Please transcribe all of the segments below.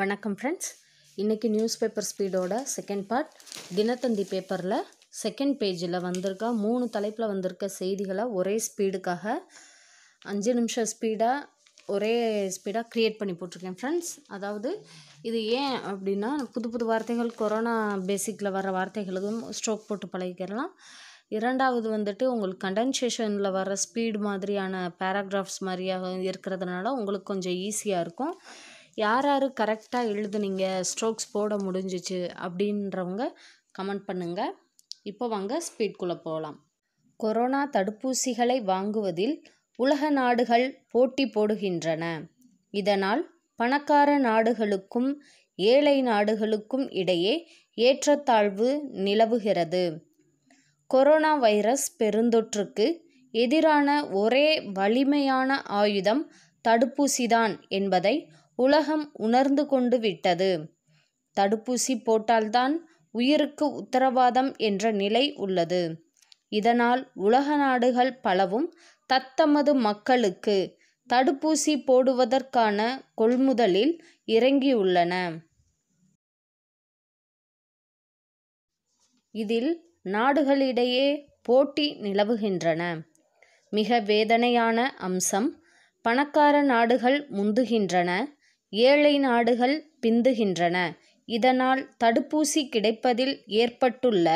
வணக்கம் ஃப்ரெண்ட்ஸ் இன்றைக்கி news paper ஸ்பீடோட செகண்ட் பார்ட் தினத்தந்தி பேப்பரில் செகண்ட் பேஜில் வந்திருக்க மூணு தலைப்பில் வந்திருக்க செய்திகளை ஒரே ஸ்பீடுக்காக அஞ்சு நிமிஷம் ஸ்பீடாக ஒரே ஸ்பீடாக க்ரியேட் பண்ணி போட்டிருக்கேன் ஃப்ரெண்ட்ஸ் அதாவது இது ஏன் அப்படின்னா புது புது வார்த்தைகள் கொரோனா பேசிக்கில் வர வார்த்தைகளுக்கும் ஸ்ட்ரோக் போட்டு பழகிக்கிறலாம் இரண்டாவது வந்துட்டு உங்களுக்கு கண்டென்சேஷனில் வர ஸ்பீடு மாதிரியான பேராகிராஃப்ஸ் மாதிரியாக இருக்கிறதுனால உங்களுக்கு கொஞ்சம் ஈஸியாக இருக்கும் யார் யார் கரெக்டாக எழுதுனீங்க ஸ்ட்ரோக்ஸ் போட முடிஞ்சிச்சு அப்படின்றவங்க கமெண்ட் பண்ணுங்கள் இப்போ வாங்க ஸ்பீட்குள்ளே போகலாம் கொரோனா தடுப்பூசிகளை வாங்குவதில் உலக நாடுகள் போட்டி போடுகின்றன இதனால் பணக்கார நாடுகளுக்கும் ஏழை நாடுகளுக்கும் இடையே ஏற்றத்தாழ்வு நிலவுகிறது கொரோனா வைரஸ் பெருந்தொற்றுக்கு எதிரான ஒரே வலிமையான ஆயுதம் தடுப்பூசிதான் என்பதை உலகம் உணர்ந்து கொண்டு விட்டது தடுப்பூசி போட்டால்தான் உயிருக்கு உத்தரவாதம் என்ற நிலை உள்ளது இதனால் உலக நாடுகள் பலவும் தத்தமது மக்களுக்கு தடுப்பூசி போடுவதற்கான கொள்முதலில் இறங்கியுள்ளன இதில் நாடுகளிடையே போட்டி நிலவுகின்றன மிக வேதனையான அம்சம் பணக்கார நாடுகள் முந்துகின்றன ஏழை நாடுகள் பிந்துகின்றன. இதனால் தடுப்பூசி கிடைப்பதில் ஏற்பட்டுள்ள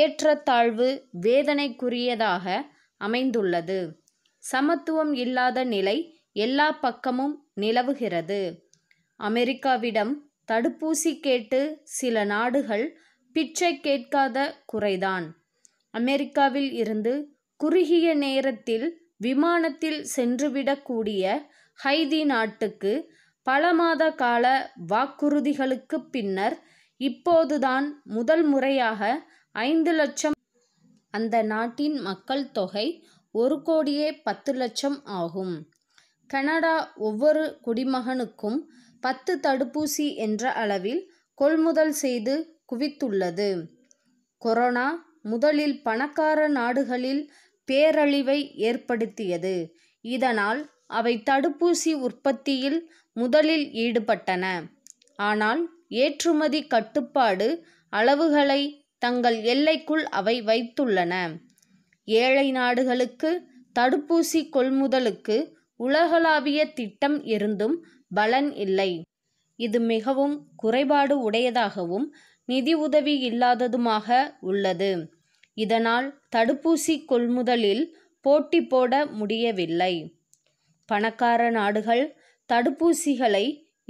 ஏற்றத்தாழ்வு வேதனைக்குரியதாக அமைந்துள்ளது. சமத்துவம் இல்லாத நிலை எல்லா பக்கமும் நிலவுகிறது. அமெரிக்காவிடம் தடுப்பூசி கேட்டு சில நாடுகள் பிச்சை கேட்காத குறைதான். அமெரிக்காவில் இருந்து குறுகிய நேரத்தில் விமானத்தில் சென்றுவிடக்கூடிய ஹைதி நாட்டுக்கு பல மாத கால வாக்குறுதிகளுக்குப் பின்னர் இப்போதுதான் முதல் முறையாக ஐந்து லட்சம் அந்த நாட்டின் மக்கள் தொகை ஒரு கோடியே பத்து லட்சம் ஆகும். கனடா ஒவ்வொரு குடிமகனுக்கும் பத்து தடுப்பூசி என்ற அளவில் கொள்முதல் செய்து குவித்துள்ளது. கொரோனா முதலில் பணக்கார நாடுகளில் பேரழிவை ஏற்படுத்தியது. இதனால் அவை தடுப்பூசி உற்பத்தியில் முதலில் ஈடுபட்டன ஆனால் ஏற்றுமதி கட்டுப்பாடு அளவுகளை தங்கள் எல்லைக்குள் அவை வைத்துள்ளன ஏழை நாடுகளுக்கு தடுப்பூசி கொள்முதலுக்கு உலகளாவிய திட்டம் இருந்தும் பலன் இல்லை இது மிகவும் குறைபாடு உடையதாகவும் நிதி உதவி இல்லாததுமாக உள்ளது இதனால் தடுப்பூசி கொள்முதலில் போட்டி போட முடியவில்லை பணக்கார நாடுகள் தடுப்பூசிகளை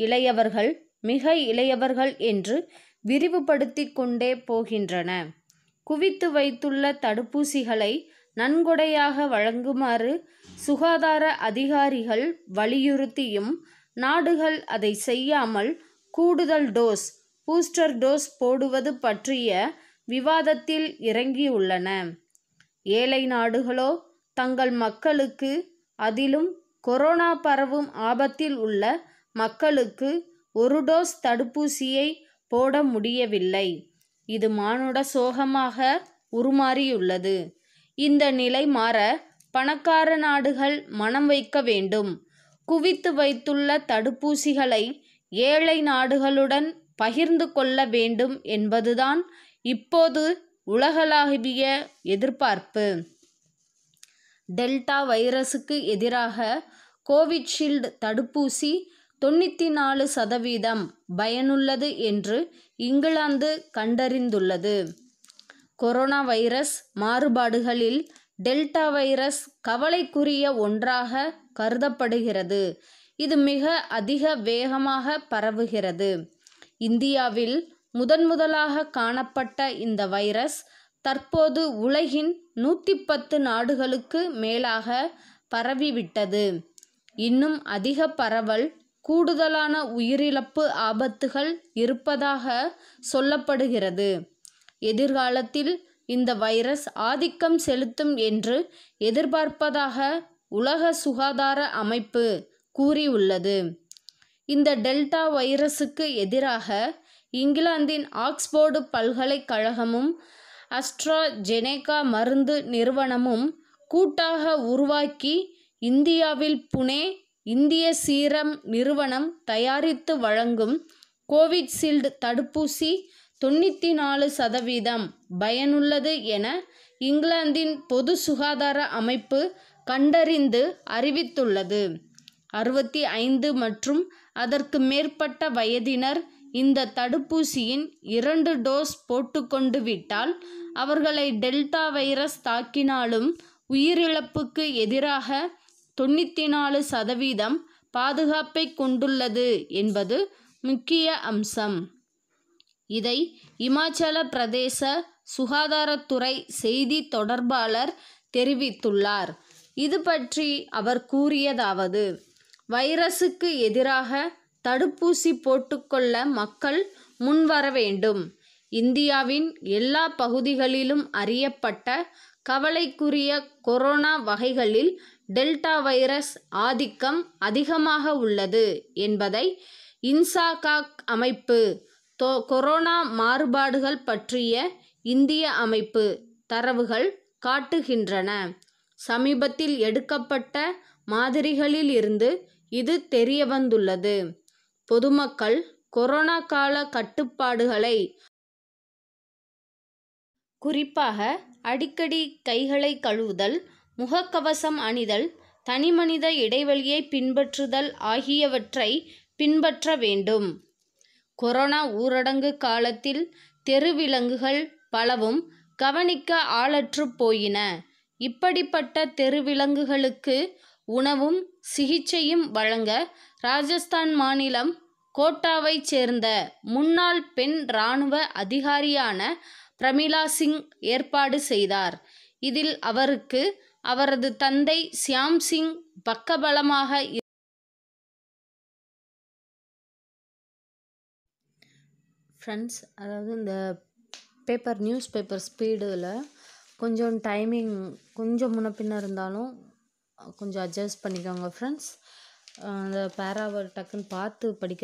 இளையவர்கள் மிக இளையவர்கள் என்று விரிவுபடுத்தி கொண்டே போகின்றன குவித்து வைத்துள்ள தடுப்பூசிகளை நன்கொடையாக வழங்குமாறு சுகாதார அதிகாரிகள் வலியுறுத்தியும் நாடுகள் அதை செய்யாமல் கூடுதல் டோஸ் பூஸ்டர் டோஸ் போடுவது பற்றிய விவாதத்தில் இறங்கியுள்ளன ஏழை நாடுகளோ தங்கள் மக்களுக்கு அதிலும் கொரோனா பரவும் ஆபத்தில் உள்ள மக்களுக்கு ஒரு டோஸ் தடுப்பூசியை போட முடியவில்லை. இது மானுட சோகமாக உருமாறியுள்ளது. இந்த நிலை மாற பணக்கார நாடுகள் மனம் வைக்க வேண்டும். குவித்து வைத்துள்ள தடுப்பூசிகளை ஏழை நாடுகளுடன் பகிர்ந்து கொள்ள வேண்டும் என்பதுதான் இப்போது உலகளாவிய எதிர்பார்ப்பு. டெல்டா வைரஸுக்கு எதிராக கோவிட்ஷீல்டு தடுப்பூசி தொண்ணூற்றி நாலு சதவீதம் பயனுள்ளது என்று இங்கிலாந்து கண்டறிந்துள்ளது கொரோனா வைரஸ் மாறுபாடுகளில் டெல்டா வைரஸ் கவலைக்குரிய ஒன்றாக கருதப்படுகிறது இது மிக அதிக வேகமாக பரவுகிறது இந்தியாவில் முதன் முதலாக காணப்பட்ட இந்த வைரஸ் தற்போது உலகின் நூற்றி பத்து நாடுகளுக்கு மேலாக பரவிவிட்டது இன்னும் அதிக பரவல் கூடுதலான உயிரிழப்பு ஆபத்துகள் இருப்பதாக சொல்லப்படுகிறது எதிர்காலத்தில் இந்த வைரஸ் ஆதிக்கம் செலுத்தும் என்று எதிர்பார்ப்பதாக உலக சுகாதார அமைப்பு கூறியுள்ளது இந்த டெல்டா வைரஸுக்கு எதிராக இங்கிலாந்தின் ஆக்ஸ்போர்டு பல்கலைக்கழகமும் அஸ்ட்ராஜெனேகா மருந்து நிறுவனமும் கூட்டாக உருவாக்கி இந்தியாவில் புனே இந்திய சீரம் நிறுவனம் தயாரித்து வழங்கும் கோவிட்ஷீல்டு தடுப்பூசி தொண்ணூற்றி நாலு சதவீதம் பயனுள்ளது என இங்கிலாந்தின் பொது சுகாதார அமைப்பு கண்டறிந்து அறிவித்துள்ளது அறுபத்தி ஐந்து மற்றும் அதற்கு மேற்பட்ட வயதினர் இந்த தடுப்பூசியின் இரண்டு டோஸ் போட்டுக்கொண்டு விட்டால் அவர்களை டெல்டா வைரஸ் தாக்கினாலும் உயிரிழப்புக்கு எதிராக தொண்ணூற்றி நாலு சதவீதம் பாதுகாப்பை கொண்டுள்ளது என்பது முக்கிய அம்சம் இதை இமாச்சல பிரதேச சுகாதாரத்துறை செய்தி தொடர்பாளர் தெரிவித்துள்ளார் இது பற்றி அவர் கூறியதாவது வைரஸுக்கு எதிராக தடுப்பூசி போட்டுக்கொள்ள மக்கள் முன்வர வேண்டும். இந்தியாவின் எல்லா பகுதிகளிலும் அறியப்பட்ட கவலைக்குரிய கொரோனா வகைகளில் டெல்டா வைரஸ் ஆதிக்கம் அதிகமாக உள்ளது என்பதை இன்சாகாக் அமைப்பு கொரோனா மாறுபாடுகள் பற்றிய இந்திய அமைப்பு தரவுகள் காட்டுகின்றன. சமீபத்தில் எடுக்கப்பட்ட மாதிரிகளில் இருந்து இது தெரியவந்துள்ளது. பொதுமக்கள் கொரோனா கால கட்டுப்பாடுகளை குறிப்பாக அடிக்கடி கைகளை கழுவுதல் முகக்கவசம் அணிதல் தனிமனித இடைவெளியை பின்பற்றுதல் ஆகியவற்றை பின்பற்ற வேண்டும் கொரோனா ஊரடங்கு காலத்தில் தெருவிலங்குகள் பலவும் கவனிக்க ஆளற்று போயின இப்படிப்பட்ட தெருவிலங்குகளுக்கு உணவும் சிகிச்சையும் வழங்க ராஜஸ்தான் மாநிலம் கோட்டாவைச் சேர்ந்த முன்னாள் பெண் இராணுவ அதிகாரியான பிரமிளா சிங் ஏற்பாடு செய்தார் இதில் அவருக்கு அவரது தந்தை சியாம் சிங் பக்கபலமாக ஃப்ரெண்ட்ஸ் அதாவது இந்த பேப்பர் நியூஸ் பேப்பர் ஸ்பீடில் கொஞ்சம் டைமிங் கொஞ்சம் முன்ன பின்ன இருந்தாலும் கொஞ்சம் அட்ஜஸ்ட் பண்ணிக்கோங்க ஃப்ரெண்ட்ஸ் அந்த பேராவர் டக்குன்னு பார்த்து படிக்க